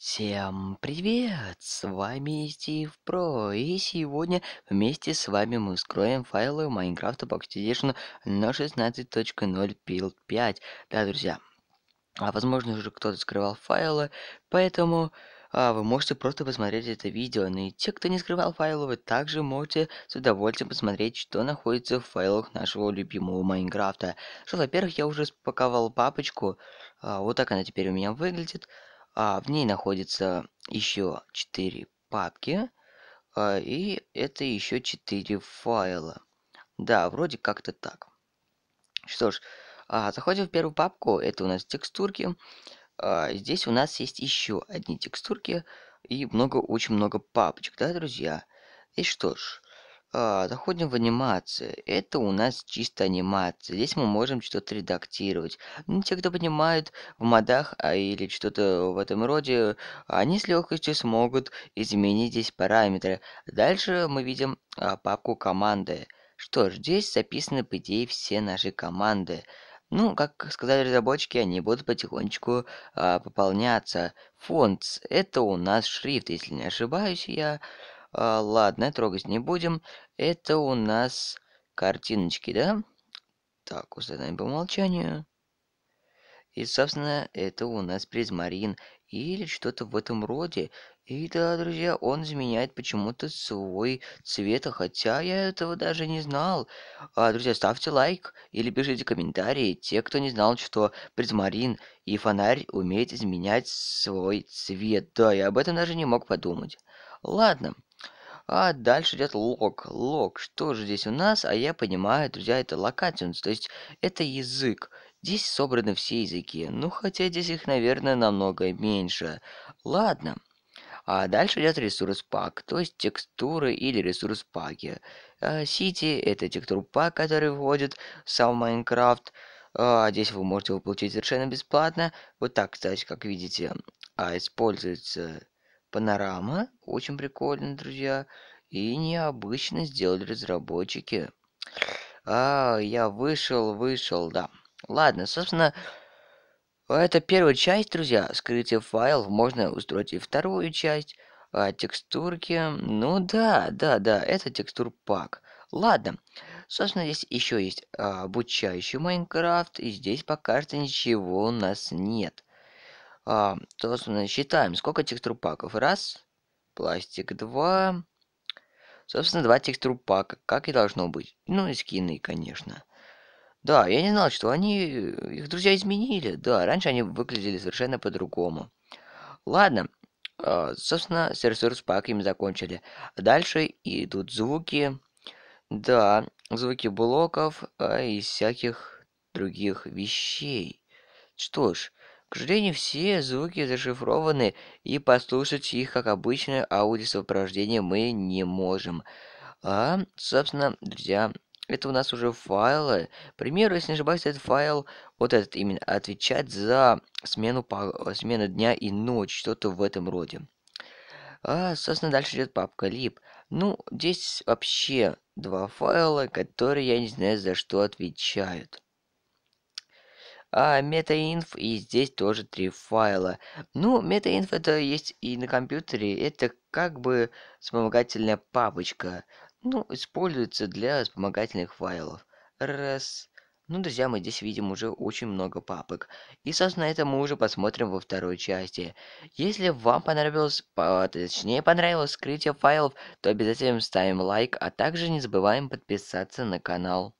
Всем привет! С вами Стив Про, и сегодня вместе с вами мы вскроем файлы Minecraft Box Edition на 16.0 Build 5. Да, друзья, а возможно уже кто-то скрывал файлы, поэтому а, вы можете просто посмотреть это видео. но ну и те, кто не скрывал файлы, вы также можете с удовольствием посмотреть, что находится в файлах нашего любимого Майнкрафта. Что, во-первых, я уже спаковал папочку. А, вот так она теперь у меня выглядит. А в ней находится еще 4 папки. А, и это еще 4 файла. Да, вроде как-то так. Что ж, а, заходим в первую папку. Это у нас текстурки. А, здесь у нас есть еще одни текстурки и много, очень много папочек, да, друзья? И что ж, а, заходим в анимации. Это у нас чисто анимация. Здесь мы можем что-то редактировать. Ну, те, кто понимает в модах а, или что-то в этом роде, они с легкостью смогут изменить здесь параметры. Дальше мы видим а, папку команды. Что ж, здесь записаны, по идее, все наши команды. Ну, как сказали разработчики, они будут потихонечку а, пополняться. Фонт – это у нас шрифт, если не ошибаюсь я. А, ладно, трогать не будем. Это у нас картиночки, да? Так, установим по умолчанию. И, собственно, это у нас призмарин или что-то в этом роде. И да, друзья, он изменяет почему-то свой цвет, а хотя я этого даже не знал. А, друзья, ставьте лайк или пишите комментарии. Те, кто не знал, что призмарин и фонарь умеют изменять свой цвет. Да, я об этом даже не мог подумать. Ладно. А дальше идет лог. Лог. Что же здесь у нас? А я понимаю, друзья, это локатинс. То есть это язык. Здесь собраны все языки. Ну, хотя здесь их, наверное, намного меньше. Ладно. А дальше идет ресурс пак, то есть текстуры или ресурс паки. А, сити – это текстур пак, который входит в сам Майнкрафт. А, здесь вы можете его получить совершенно бесплатно. Вот так, кстати, как видите, А используется Панорама очень прикольно, друзья. И необычно сделали разработчики. А, я вышел, вышел, да. Ладно, собственно, это первая часть, друзья. Скрытие файл можно устроить и вторую часть. А, текстурки. Ну да, да, да, это текстур пак. Ладно. Собственно, здесь еще есть а, обучающий Майнкрафт, и здесь пока что ничего у нас нет. А, то основное, считаем, сколько текстурпаков. Раз, пластик, два. Собственно, два текстурпака, как и должно быть. Ну и скины, конечно. Да, я не знал, что они... Э, их друзья изменили. Да, раньше они выглядели совершенно по-другому. Ладно. А, собственно, с ресурс-пак им закончили. Дальше идут звуки. Да, звуки блоков а, и всяких других вещей. Что ж, к сожалению, все звуки зашифрованы, и послушать их, как обычное аудиосопровождение мы не можем. А, собственно, друзья, это у нас уже файлы. К примеру, если не ошибаюсь, этот файл, вот этот именно, отвечает за смену, смену дня и ночь, что-то в этом роде. А, собственно, дальше идет папка лип. Ну, здесь вообще два файла, которые я не знаю, за что отвечают а, метаинф и здесь тоже три файла. Ну, метаинф это есть и на компьютере, это как бы вспомогательная папочка. Ну, используется для вспомогательных файлов. Раз. Ну, друзья, мы здесь видим уже очень много папок. И, собственно, это мы уже посмотрим во второй части. Если вам понравилось, по, точнее, понравилось скрытие файлов, то обязательно ставим лайк, а также не забываем подписаться на канал.